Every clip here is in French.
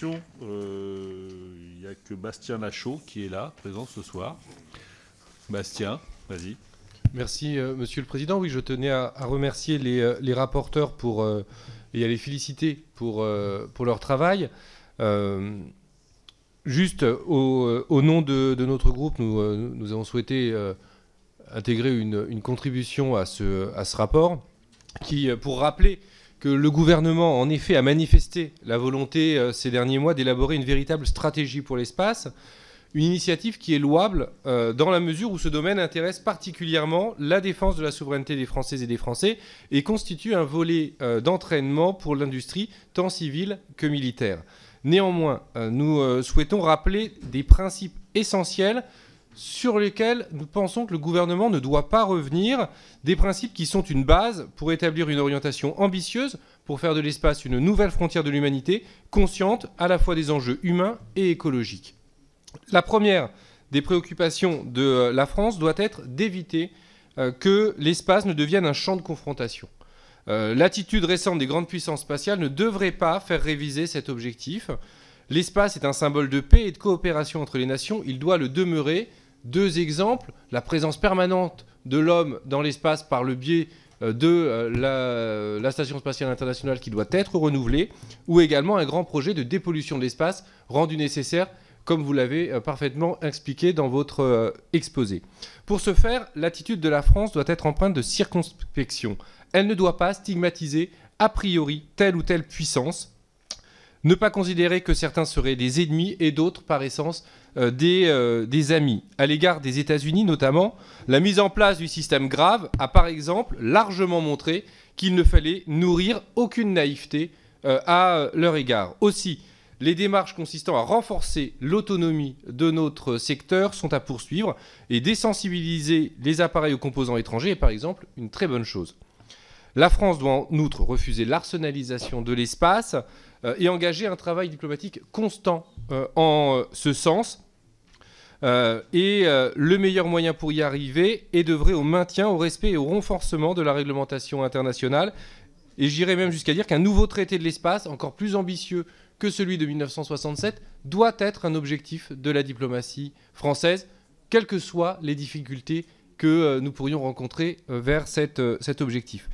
Il n'y euh, a que Bastien Lachaud qui est là, présent ce soir. Bastien, vas-y. Merci, M. Euh, Monsieur le Président. Oui, je tenais à, remercier euh, les, rapporteurs pour, et à les féliciter pour, pour leur travail. juste au, nom de, notre groupe, nous, nous avons souhaité intégrer une, contribution à ce, à ce rapport qui, pour rappeler que le gouvernement, en effet, a manifesté la volonté euh, ces derniers mois d'élaborer une véritable stratégie pour l'espace, une initiative qui est louable euh, dans la mesure où ce domaine intéresse particulièrement la défense de la souveraineté des Françaises et des Français et constitue un volet euh, d'entraînement pour l'industrie, tant civile que militaire. Néanmoins, nous souhaitons rappeler des principes essentiels sur lesquels nous pensons que le gouvernement ne doit pas revenir, des principes qui sont une base pour établir une orientation ambitieuse, pour faire de l'espace une nouvelle frontière de l'humanité, consciente à la fois des enjeux humains et écologiques. La première des préoccupations de la France doit être d'éviter euh, que l'espace ne devienne un champ de confrontation. Euh, l'attitude récente des grandes puissances spatiales ne devrait pas faire réviser cet objectif. L'espace est un symbole de paix et de coopération entre les nations, il doit le demeurer deux exemples, la présence permanente de l'homme dans l'espace par le biais euh, de euh, la, Station spatiale internationale qui doit être renouvelée, ou également un grand projet de dépollution de l'espace rendu nécessaire, comme vous l'avez euh, parfaitement expliqué dans votre exposé. Pour ce faire, l'attitude de la France doit être empreinte de circonspection. Elle ne doit pas stigmatiser a priori telle ou telle puissance, ne pas considérer que certains seraient des ennemis et d'autres, par essence, euh, euh, des, amis. À l'égard des États-Unis notamment, la mise en place du système grave a, par exemple, largement montré qu'il ne fallait nourrir aucune naïveté euh, à leur égard. Aussi, les démarches consistant à renforcer l'autonomie de notre secteur sont à poursuivre et désensibiliser les appareils aux composants étrangers est par exemple une très bonne chose. La France doit en outre refuser l'arsenalisation de l'espace euh, et engager un travail diplomatique constant euh, en euh, ce sens. et le meilleur moyen pour y arriver est d'œuvrer au maintien, au respect et au renforcement de la réglementation internationale. Et j'irai même jusqu'à dire qu'un nouveau traité de l'espace, encore plus ambitieux que celui de 1967, doit être un objectif de la diplomatie française, quelles que soient les difficultés que nous pourrions rencontrer vers cet objectif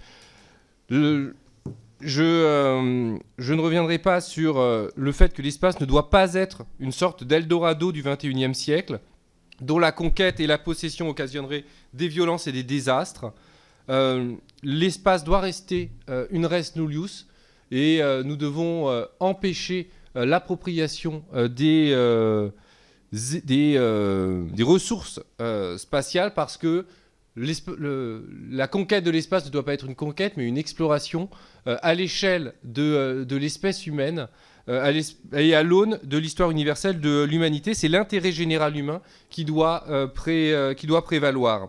je, euh, je, ne reviendrai pas sur euh, le fait que l'espace ne doit pas être une sorte d'Eldorado du XXIe siècle, dont la conquête et la possession occasionneraient des violences et des désastres. Euh, l'espace doit rester une res nullius et nous devons empêcher l'appropriation des, des, des, ressources spatiales parce que la conquête de l'espace ne doit pas être une conquête, mais une exploration euh, à l'échelle de, euh, l'espèce humaine euh, et à l'aune de l'histoire universelle de l'humanité. C'est l'intérêt général humain qui doit, qui doit prévaloir.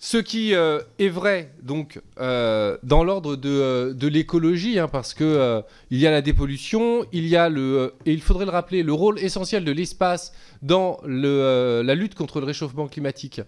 Ce qui est vrai, donc, dans l'ordre de, l'écologie, hein, parce qu'il y a la dépollution, il y a le, et il faudrait le rappeler, le rôle essentiel de l'espace dans la lutte contre le réchauffement climatique.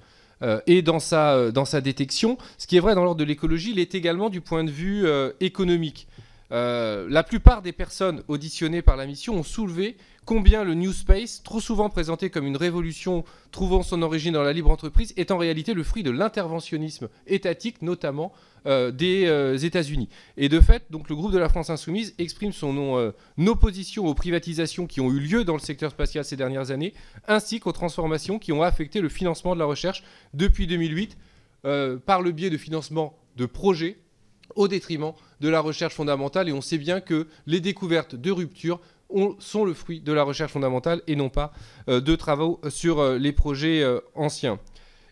Euh, et dans sa, euh, dans sa détection. Ce qui est vrai dans l'ordre de l'écologie, il est également du point de vue euh, économique. Euh, la plupart des personnes auditionnées par la mission ont soulevé combien le New Space, trop souvent présenté comme une révolution trouvant son origine dans la libre entreprise, est en réalité le fruit de l'interventionnisme étatique, notamment euh, des euh, États-Unis. Et de fait, donc, le groupe de la France Insoumise exprime son opposition aux privatisations qui ont eu lieu dans le secteur spatial ces dernières années, ainsi qu'aux transformations qui ont affecté le financement de la recherche depuis 2008 par le biais de financements de projets au détriment de la recherche fondamentale. Et on sait bien que les découvertes de rupture sont le fruit de la recherche fondamentale et non pas euh, de travaux euh, sur euh, les projets anciens.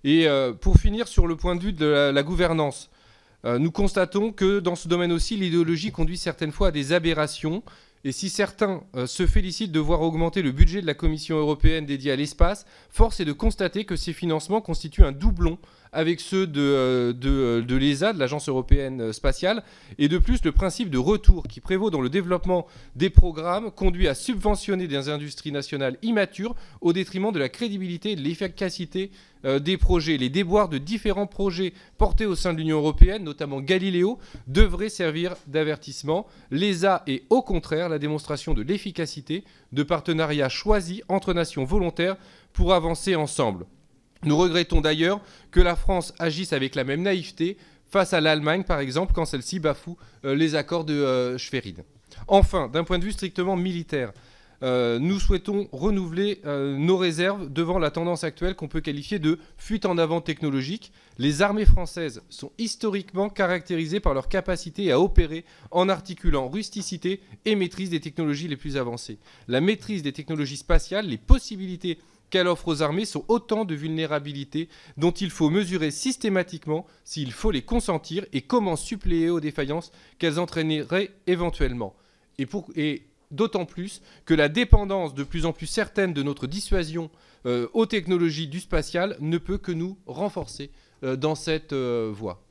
Et pour finir sur le point de vue de la, la gouvernance, nous constatons que dans ce domaine aussi, l'idéologie conduit certaines fois à des aberrations. Et si certains se félicitent de voir augmenter le budget de la Commission européenne dédiée à l'espace, force est de constater que ces financements constituent un doublon avec ceux euh, euh, de, l'ESA, de l'Agence européenne spatiale, et de plus le principe de retour qui prévaut dans le développement des programmes conduit à subventionner des industries nationales immatures au détriment de la crédibilité et de l'efficacité euh, des projets. Les déboires de différents projets portés au sein de l'Union européenne, notamment Galileo, devraient servir d'avertissement. L'ESA est au contraire la démonstration de l'efficacité de partenariats choisis entre nations volontaires pour avancer ensemble. Nous regrettons d'ailleurs que la France agisse avec la même naïveté face à l'Allemagne, par exemple, quand celle-ci bafoue euh, les accords de euh, Schwerin. Enfin, d'un point de vue strictement militaire, euh, nous souhaitons renouveler nos réserves devant la tendance actuelle qu'on peut qualifier de fuite en avant technologique. Les armées françaises sont historiquement caractérisées par leur capacité à opérer en articulant rusticité et maîtrise des technologies les plus avancées. La maîtrise des technologies spatiales, les possibilités qu'elle offre aux armées sont autant de vulnérabilités dont il faut mesurer systématiquement s'il faut les consentir et comment suppléer aux défaillances qu'elles entraîneraient éventuellement. Et, d'autant plus que la dépendance de plus en plus certaine de notre dissuasion euh, aux technologies du spatial ne peut que nous renforcer euh, dans cette euh, voie.